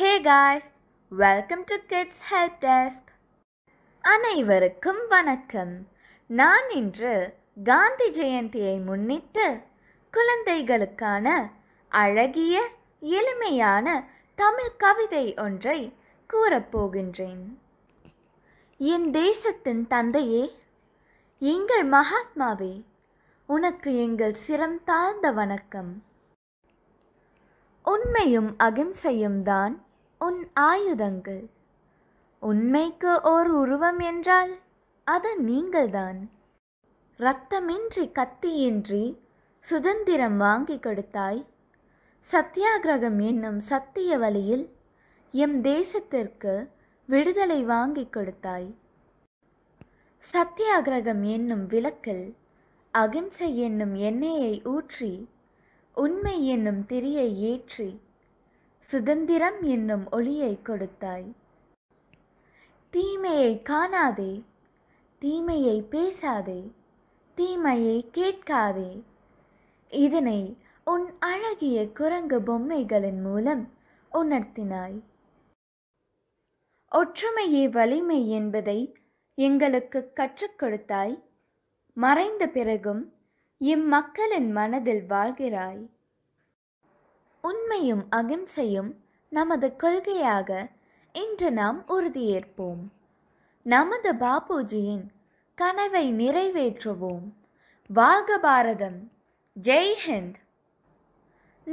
hey guys welcome to kids help desk அனைவருக்கும் வணக்கம் நான் இன்று காந்தி ஜெயந்தியை முன்னிட்டு குழந்தைகளுக்கான அழகிய எளிமையான தமிழ் கவிதை ஒன்றை கூறப்போகின்றேன் என் தேசத்தின் தந்தையே எங்கள் மகாத்மாவே உனக்கு எங்கள் சிரம் தாழ்ந்த வணக்கம் உண்மையும் அகிம்சையும் தான் உன் ஆயுதங்கள் உண்மைக்கு ஓர் உருவம் என்றால் அது நீங்கள்தான் இரத்தமின்றி கத்தியின்றி சுதந்திரம் வாங்கி கொடுத்தாய் சத்தியாகிரகம் என்னும் சத்திய வழியில் எம் தேசத்திற்கு விடுதலை வாங்கி கொடுத்தாய் சத்தியாகிரகம் என்னும் விளக்கில் அகிம்சை என்னும் எண்ணெயை ஊற்றி உண்மை என்னும் திரியை ஏற்றி சுதந்திரம் என்னும் ஒளியை கொடுத்தாய் தீமையை காணாதே தீமையை பேசாதே தீமையை கேட்காதே இதனை உன் அழகிய குரங்கு பொம்மைகளின் மூலம் உணர்த்தினாய் ஒற்றுமையே வலிமை என்பதை எங்களுக்கு கற்றுக் கொடுத்தாய் மறைந்த பிறகும் இம்மக்களின் மனதில் வாழ்கிறாய் உண்மையும் அகிம்சையும் நமது கொள்கையாக இன்று நாம் உறுதியேற்போம் நமது பாபுஜியின் கனவை நிறைவேற்றுவோம் வாழ்க பாரதம் ஜெய் ஹிந்த்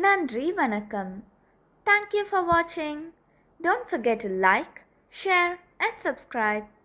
நன்றி வணக்கம் தேங்க்யூ ஃபார் வாட்சிங் don't forget like share and subscribe